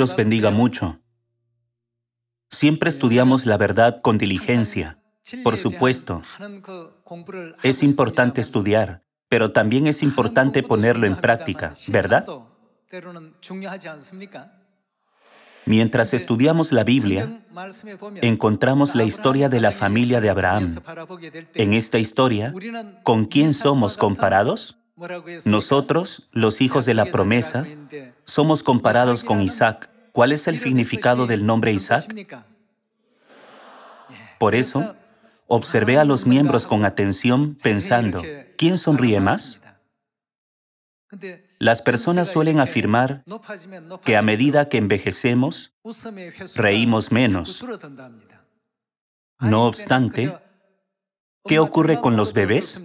los bendiga mucho. Siempre estudiamos la verdad con diligencia. Por supuesto, es importante estudiar, pero también es importante ponerlo en práctica, ¿verdad? Mientras estudiamos la Biblia, encontramos la historia de la familia de Abraham. En esta historia, ¿con quién somos comparados? Nosotros, los hijos de la promesa, somos comparados con Isaac. ¿Cuál es el significado del nombre Isaac? Por eso, observé a los miembros con atención pensando, ¿quién sonríe más? Las personas suelen afirmar que a medida que envejecemos, reímos menos. No obstante, ¿qué ocurre con los bebés?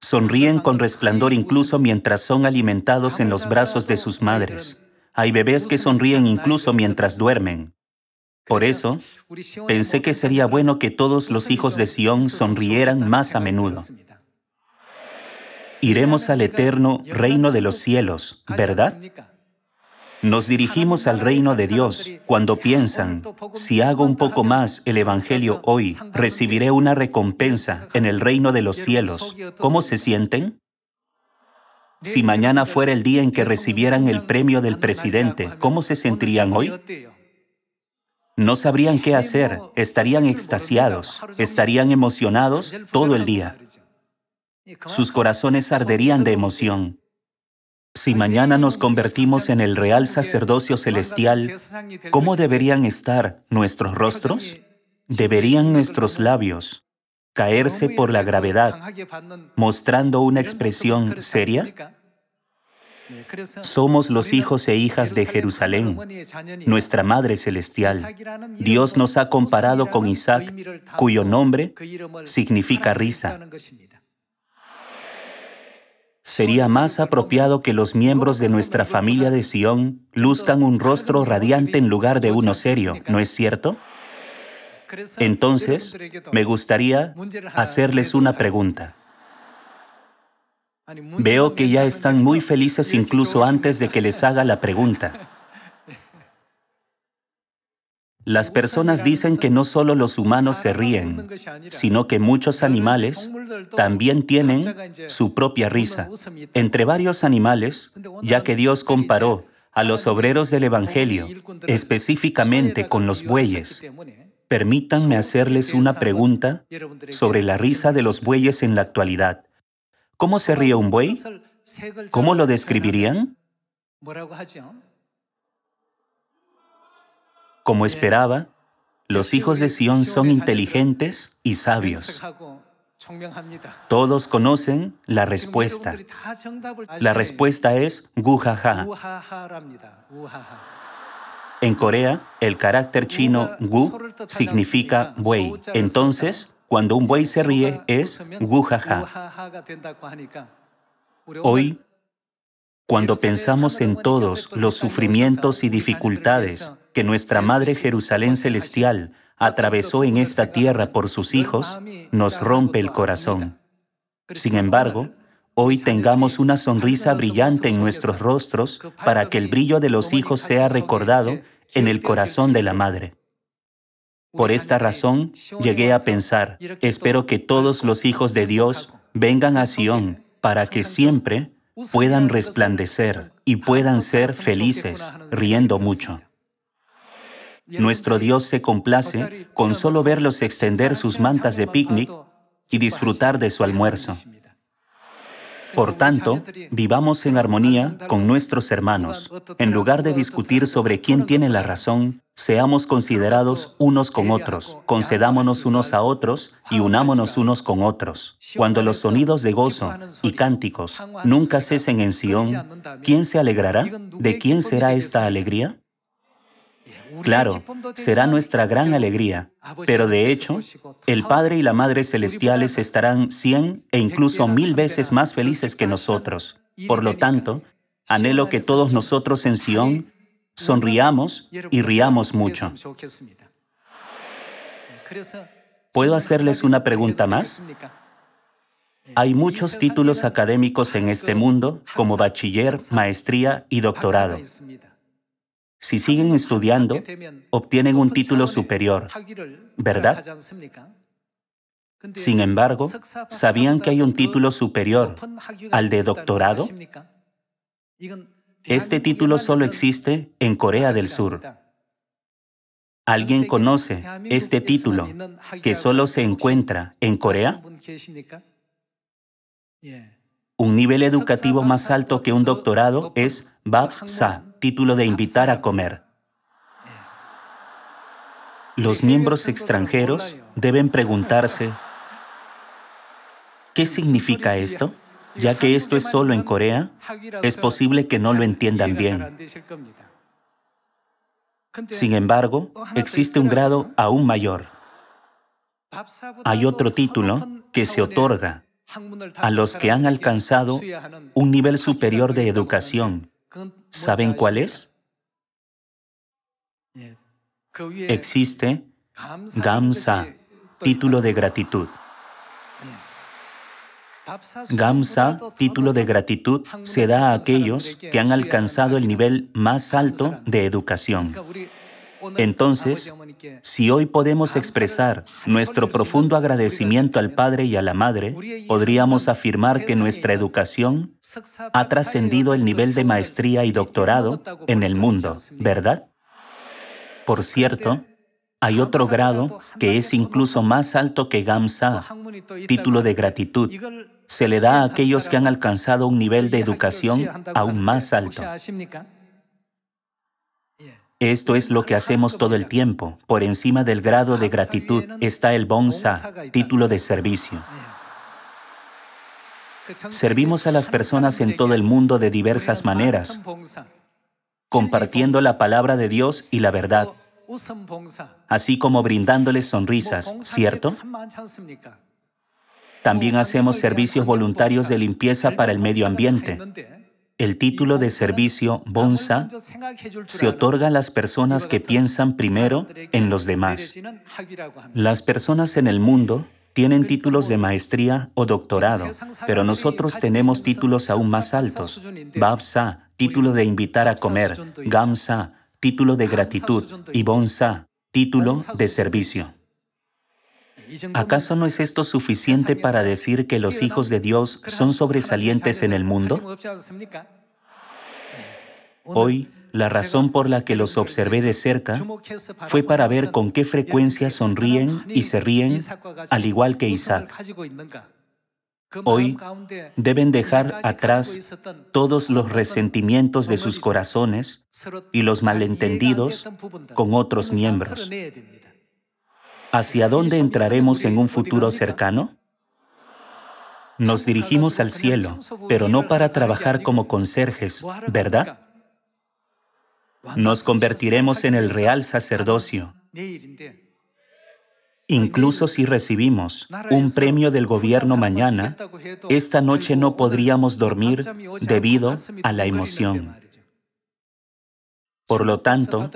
Sonríen con resplandor incluso mientras son alimentados en los brazos de sus madres. Hay bebés que sonríen incluso mientras duermen. Por eso, pensé que sería bueno que todos los hijos de Sión sonrieran más a menudo. Iremos al eterno reino de los cielos, ¿verdad? Nos dirigimos al reino de Dios cuando piensan, si hago un poco más el Evangelio hoy, recibiré una recompensa en el reino de los cielos. ¿Cómo se sienten? Si mañana fuera el día en que recibieran el premio del presidente, ¿cómo se sentirían hoy? No sabrían qué hacer, estarían extasiados, estarían emocionados todo el día. Sus corazones arderían de emoción. Si mañana nos convertimos en el real sacerdocio celestial, ¿cómo deberían estar nuestros rostros? Deberían nuestros labios caerse por la gravedad, mostrando una expresión seria? Somos los hijos e hijas de Jerusalén, nuestra Madre Celestial. Dios nos ha comparado con Isaac, cuyo nombre significa risa sería más apropiado que los miembros de nuestra familia de Sion luzcan un rostro radiante en lugar de uno serio, ¿no es cierto? Entonces, me gustaría hacerles una pregunta. Veo que ya están muy felices incluso antes de que les haga la pregunta. Las personas dicen que no solo los humanos se ríen, sino que muchos animales también tienen su propia risa. Entre varios animales, ya que Dios comparó a los obreros del Evangelio, específicamente con los bueyes, permítanme hacerles una pregunta sobre la risa de los bueyes en la actualidad. ¿Cómo se ríe un buey? ¿Cómo lo describirían? Como esperaba, los hijos de Sion son inteligentes y sabios. Todos conocen la respuesta. La respuesta es gujaja. En Corea, el carácter chino gu significa buey. Entonces, cuando un buey se ríe es guhaha. Hoy, cuando pensamos en todos los sufrimientos y dificultades que nuestra Madre Jerusalén Celestial atravesó en esta tierra por sus hijos, nos rompe el corazón. Sin embargo, hoy tengamos una sonrisa brillante en nuestros rostros para que el brillo de los hijos sea recordado en el corazón de la Madre. Por esta razón, llegué a pensar, espero que todos los hijos de Dios vengan a Sión para que siempre puedan resplandecer y puedan ser felices, riendo mucho. Nuestro Dios se complace con solo verlos extender sus mantas de picnic y disfrutar de su almuerzo. Por tanto, vivamos en armonía con nuestros hermanos. En lugar de discutir sobre quién tiene la razón, seamos considerados unos con otros, concedámonos unos a otros y unámonos unos con otros. Cuando los sonidos de gozo y cánticos nunca cesen en Sion, ¿quién se alegrará? ¿De quién será esta alegría? Claro, será nuestra gran alegría, pero de hecho, el Padre y la Madre Celestiales estarán cien e incluso mil veces más felices que nosotros. Por lo tanto, anhelo que todos nosotros en Sion sonriamos y riamos mucho. ¿Puedo hacerles una pregunta más? Hay muchos títulos académicos en este mundo, como bachiller, maestría y doctorado. Si siguen estudiando, obtienen un título superior, ¿verdad? Sin embargo, ¿sabían que hay un título superior al de doctorado? Este título solo existe en Corea del Sur. ¿Alguien conoce este título que solo se encuentra en Corea? Un nivel educativo más alto que un doctorado es bab título de invitar a comer. Los miembros extranjeros deben preguntarse, ¿qué significa esto? Ya que esto es solo en Corea, es posible que no lo entiendan bien. Sin embargo, existe un grado aún mayor. Hay otro título que se otorga a los que han alcanzado un nivel superior de educación ¿Saben cuál eh, es? Existe Gamsa, título de gratitud. Eh, Gamsa, título de gratitud, se da a aquellos que han alcanzado el nivel más alto de educación. Entonces, si hoy podemos expresar nuestro profundo agradecimiento al Padre y a la Madre, podríamos afirmar que nuestra educación ha trascendido el nivel de maestría y doctorado en el mundo, ¿verdad? Por cierto, hay otro grado que es incluso más alto que Gamsa, título de gratitud. Se le da a aquellos que han alcanzado un nivel de educación aún más alto. Esto es lo que hacemos todo el tiempo. Por encima del grado de gratitud está el bonsa, título de servicio. Servimos a las personas en todo el mundo de diversas maneras, compartiendo la palabra de Dios y la verdad, así como brindándoles sonrisas, ¿cierto? También hacemos servicios voluntarios de limpieza para el medio ambiente. El título de servicio Bonsa se otorga a las personas que piensan primero en los demás. Las personas en el mundo tienen títulos de maestría o doctorado, pero nosotros tenemos títulos aún más altos. Babsa, título de invitar a comer, Gamsa, título de gratitud, y Bonsa, título de servicio. ¿Acaso no es esto suficiente para decir que los hijos de Dios son sobresalientes en el mundo? Eh, Hoy, la razón por la que los observé de cerca fue para ver con qué frecuencia sonríen y se ríen, al igual que Isaac. Hoy deben dejar atrás todos los resentimientos de sus corazones y los malentendidos con otros miembros. ¿Hacia dónde entraremos en un futuro cercano? Nos dirigimos al cielo, pero no para trabajar como conserjes, ¿verdad? Nos convertiremos en el real sacerdocio, Incluso si recibimos un premio del gobierno mañana, esta noche no podríamos dormir debido a la emoción. Por lo tanto,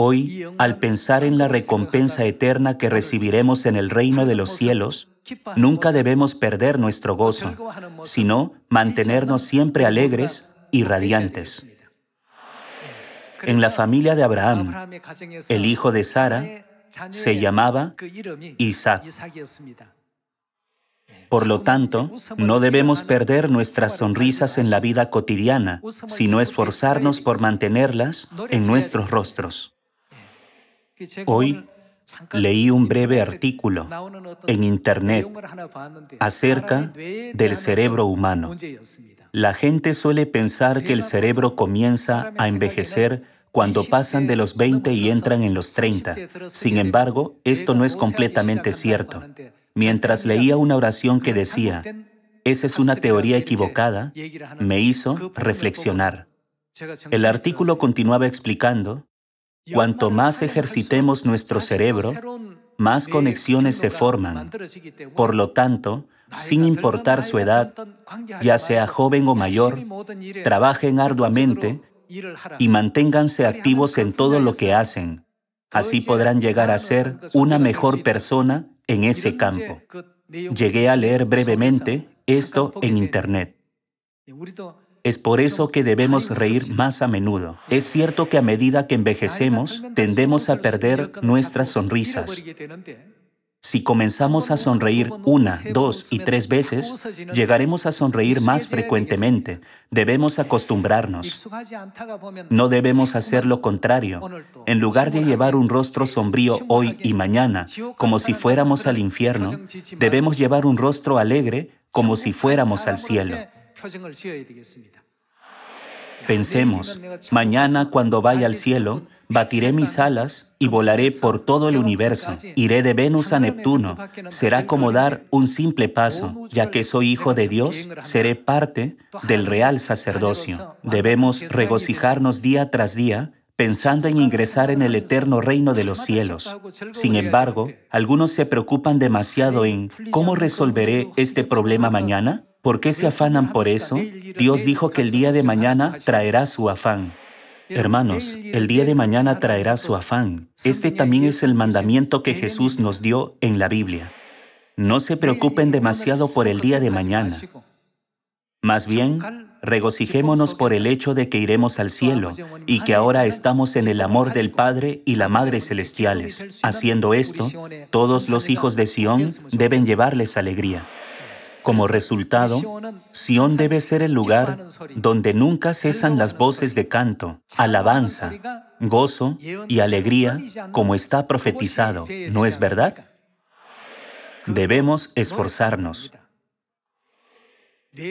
Hoy, al pensar en la recompensa eterna que recibiremos en el reino de los cielos, nunca debemos perder nuestro gozo, sino mantenernos siempre alegres y radiantes. En la familia de Abraham, el hijo de Sara se llamaba Isaac. Por lo tanto, no debemos perder nuestras sonrisas en la vida cotidiana, sino esforzarnos por mantenerlas en nuestros rostros. Hoy leí un breve artículo en Internet acerca del cerebro humano. La gente suele pensar que el cerebro comienza a envejecer cuando pasan de los 20 y entran en los 30. Sin embargo, esto no es completamente cierto. Mientras leía una oración que decía, esa es una teoría equivocada, me hizo reflexionar. El artículo continuaba explicando Cuanto más ejercitemos nuestro cerebro, más conexiones se forman. Por lo tanto, sin importar su edad, ya sea joven o mayor, trabajen arduamente y manténganse activos en todo lo que hacen. Así podrán llegar a ser una mejor persona en ese campo. Llegué a leer brevemente esto en Internet. Es por eso que debemos reír más a menudo. Es cierto que a medida que envejecemos, tendemos a perder nuestras sonrisas. ¿eh? Si comenzamos a sonreír una, dos y tres veces, llegaremos a sonreír más frecuentemente. Debemos acostumbrarnos. No debemos hacer lo contrario. En lugar de llevar un rostro eh, sombrío hoy y mañana, como si fuéramos al infierno, debemos llevar un rostro alegre, como si fuéramos al cielo. Pensemos, mañana cuando vaya al cielo, batiré mis alas y volaré por todo el universo. Iré de Venus a Neptuno. Será como dar un simple paso, ya que soy hijo de Dios, seré parte del real sacerdocio. Debemos regocijarnos día tras día pensando en ingresar en el eterno reino de los cielos. Sin embargo, algunos se preocupan demasiado en cómo resolveré este problema mañana. ¿Por qué se afanan por eso? Dios dijo que el día de mañana traerá su afán. Hermanos, el día de mañana traerá su afán. Este también es el mandamiento que Jesús nos dio en la Biblia. No se preocupen demasiado por el día de mañana. Más bien, regocijémonos por el hecho de que iremos al cielo y que ahora estamos en el amor del Padre y la Madre Celestiales. Haciendo esto, todos los hijos de Sión deben llevarles alegría. Como resultado, Sión debe ser el lugar donde nunca cesan las voces de canto, alabanza, gozo y alegría, como está profetizado, ¿no es verdad? Debemos esforzarnos.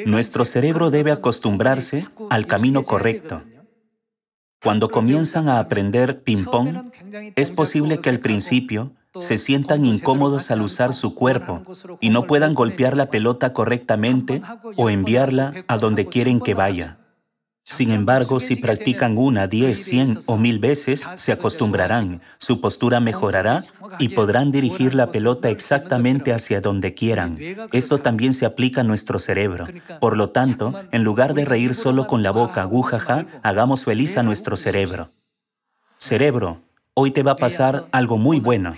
Nuestro cerebro debe acostumbrarse al camino correcto. Cuando comienzan a aprender ping-pong, es posible que al principio se sientan incómodos al usar su cuerpo y no puedan golpear la pelota correctamente o enviarla a donde quieren que vaya. Sin embargo, si practican una, diez, cien o mil veces, se acostumbrarán, su postura mejorará y podrán dirigir la pelota exactamente hacia donde quieran. Esto también se aplica a nuestro cerebro. Por lo tanto, en lugar de reír solo con la boca, gujaja, hagamos feliz a nuestro cerebro. Cerebro, hoy te va a pasar algo muy bueno.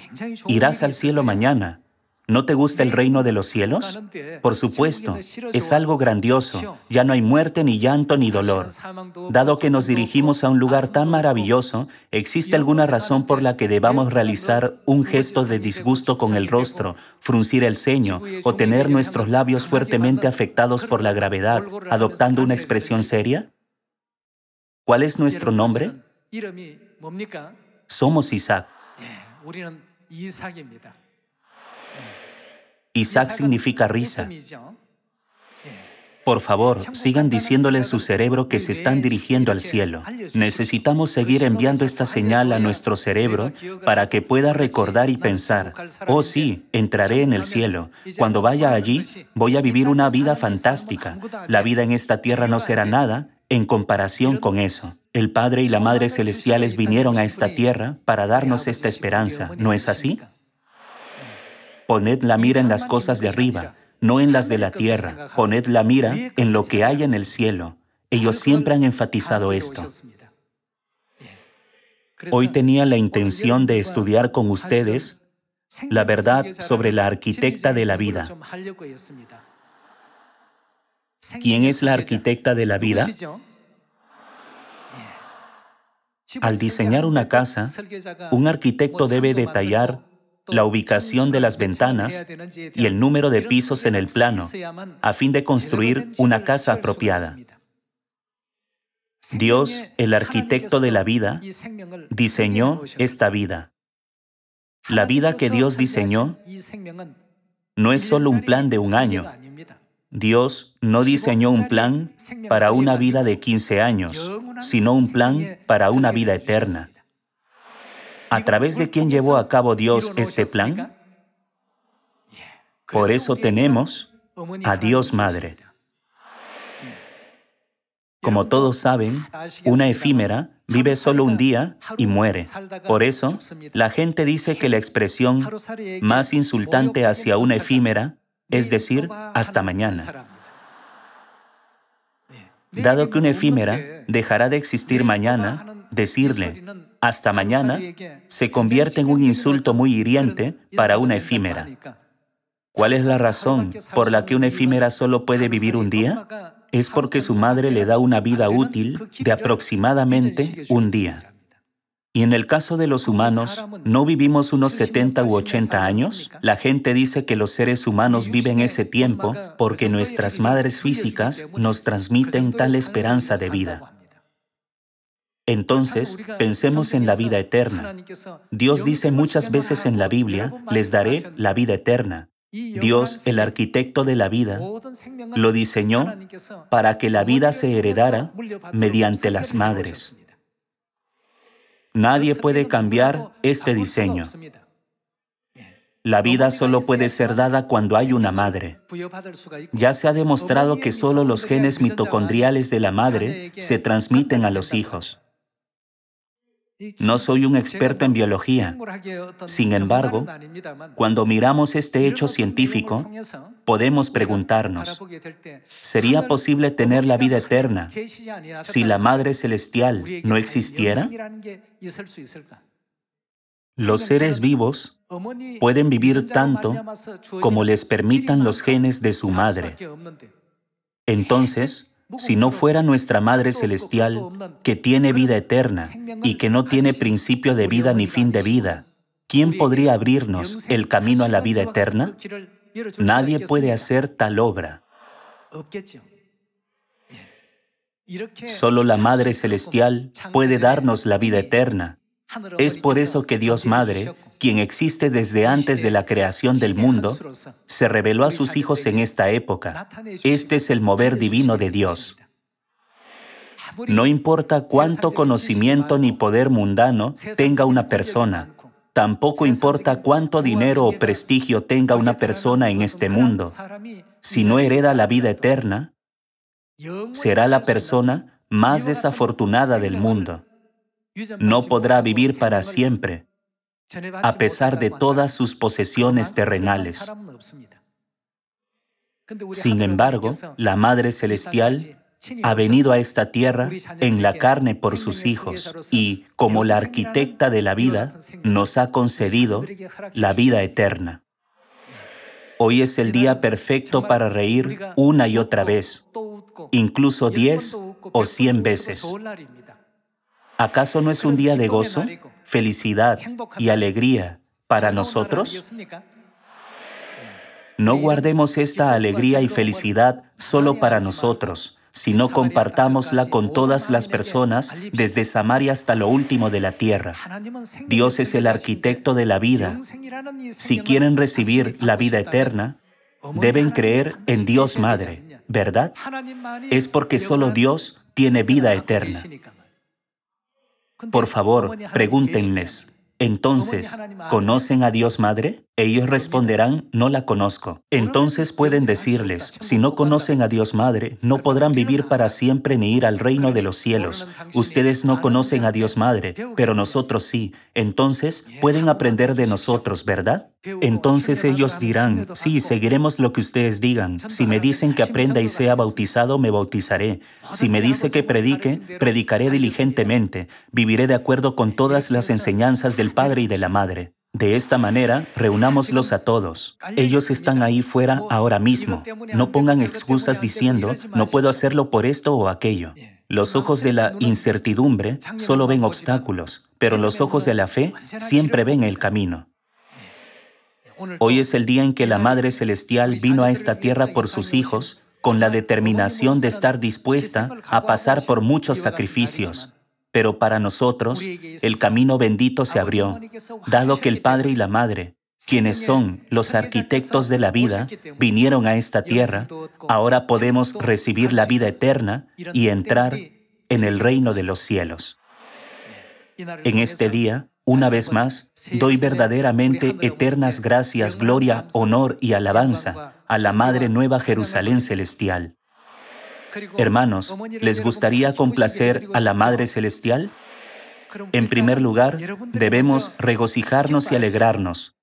Irás al cielo mañana. ¿No te gusta el reino de los cielos? Por supuesto, es algo grandioso. Ya no hay muerte, ni llanto, ni dolor. Dado que nos dirigimos a un lugar tan maravilloso, ¿existe alguna razón por la que debamos realizar un gesto de disgusto con el rostro, fruncir el ceño o tener nuestros labios fuertemente afectados por la gravedad, adoptando una expresión seria? ¿Cuál es nuestro nombre? Somos Isaac. Isaac significa risa. Este eh, por favor, sigan diciéndole en su cerebro que se están dirigiendo al cielo. Necesitamos seguir enviando esta señal a nuestro cerebro para que pueda recordar y pensar, oh sí, entraré en el cielo. Cuando vaya allí, voy a vivir una vida fantástica. La vida en esta tierra no será nada en comparación con eso. El Padre y la Madre Celestiales vinieron a esta tierra para darnos esta esperanza, ¿no es así? Poned la mira en las cosas de arriba, no en las de la tierra. Poned la mira en lo que hay en el cielo. Ellos siempre han enfatizado esto. Hoy tenía la intención de estudiar con ustedes la verdad sobre la arquitecta de la vida. ¿Quién es la arquitecta de la vida? Al diseñar una casa, un arquitecto debe detallar la ubicación de las ventanas y el número de pisos en el plano a fin de construir una casa apropiada. Dios, el arquitecto de la vida, diseñó esta vida. La vida que Dios diseñó no es solo un plan de un año. Dios no diseñó un plan para una vida de 15 años, sino un plan para una vida eterna. ¿A través de quién llevó a cabo Dios este plan? Por eso tenemos a Dios Madre. Como todos saben, una efímera vive solo un día y muere. Por eso, la gente dice que la expresión más insultante hacia una efímera es decir hasta mañana. Dado que una efímera dejará de existir mañana, decirle hasta mañana se convierte en un insulto muy hiriente para una efímera. ¿Cuál es la razón por la que una efímera solo puede vivir un día? Es porque su madre le da una vida útil de aproximadamente un día. Y en el caso de los humanos, ¿no vivimos unos 70 u 80 años? La gente dice que los seres humanos viven ese tiempo porque nuestras madres físicas nos transmiten tal esperanza de vida. Entonces, pensemos en la vida eterna. Dios dice muchas veces en la Biblia, les daré la vida eterna. Dios, el arquitecto de la vida, lo diseñó para que la vida se heredara mediante las madres. Nadie puede cambiar este diseño. La vida solo puede ser dada cuando hay una madre. Ya se ha demostrado que solo los genes mitocondriales de la madre se transmiten a los hijos. No soy un experto en biología. Sin embargo, cuando miramos este hecho científico, podemos preguntarnos, ¿sería posible tener la vida eterna si la Madre Celestial no existiera? Los seres vivos pueden vivir tanto como les permitan los genes de su madre. Entonces, si no fuera nuestra Madre Celestial, que tiene vida eterna y que no tiene principio de vida ni fin de vida, ¿quién podría abrirnos el camino a la vida eterna? Nadie puede hacer tal obra. Solo la Madre Celestial puede darnos la vida eterna. Es por eso que Dios Madre quien existe desde antes de la creación del mundo, se reveló a sus hijos en esta época. Este es el mover divino de Dios. No importa cuánto conocimiento ni poder mundano tenga una persona, tampoco importa cuánto dinero o prestigio tenga una persona en este mundo, si no hereda la vida eterna, será la persona más desafortunada del mundo. No podrá vivir para siempre a pesar de todas sus posesiones terrenales. Sin embargo, la Madre Celestial ha venido a esta tierra en la carne por sus hijos y, como la arquitecta de la vida, nos ha concedido la vida eterna. Hoy es el día perfecto para reír una y otra vez, incluso diez o cien veces. ¿Acaso no es un día de gozo, felicidad y alegría para nosotros? No guardemos esta alegría y felicidad solo para nosotros, sino compartámosla con todas las personas desde Samaria hasta lo último de la tierra. Dios es el arquitecto de la vida. Si quieren recibir la vida eterna, deben creer en Dios Madre, ¿verdad? Es porque solo Dios tiene vida eterna. Por favor, pregúntenles. Entonces, ¿conocen a Dios Madre? Ellos responderán, no la conozco. Entonces pueden decirles, si no conocen a Dios Madre, no podrán vivir para siempre ni ir al reino de los cielos. Ustedes no conocen a Dios Madre, pero nosotros sí. Entonces, pueden aprender de nosotros, ¿verdad? Entonces ellos dirán, sí, seguiremos lo que ustedes digan. Si me dicen que aprenda y sea bautizado, me bautizaré. Si me dice que predique, predicaré diligentemente. Viviré de acuerdo con todas las enseñanzas del Padre y de la Madre. De esta manera, reunámoslos a todos. Ellos están ahí fuera ahora mismo. No pongan excusas diciendo, no puedo hacerlo por esto o aquello. Los ojos de la incertidumbre solo ven obstáculos, pero los ojos de la fe siempre ven el camino. Hoy es el día en que la Madre Celestial vino a esta tierra por sus hijos con la determinación de estar dispuesta a pasar por muchos sacrificios. Pero para nosotros el camino bendito se abrió, dado que el Padre y la Madre, quienes son los arquitectos de la vida, vinieron a esta tierra, ahora podemos recibir la vida eterna y entrar en el reino de los cielos. En este día, una vez más, doy verdaderamente eternas gracias, gloria, honor y alabanza a la Madre Nueva Jerusalén Celestial. Hermanos, ¿les gustaría complacer a la Madre Celestial? En primer lugar, debemos regocijarnos y alegrarnos.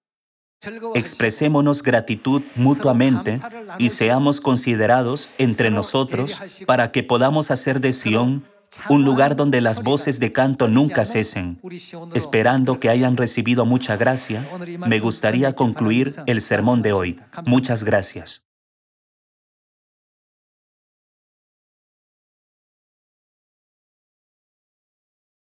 Expresémonos gratitud mutuamente y seamos considerados entre nosotros para que podamos hacer de Sión un lugar donde las voces de canto nunca cesen. Esperando que hayan recibido mucha gracia, me gustaría concluir el sermón de hoy. Muchas gracias.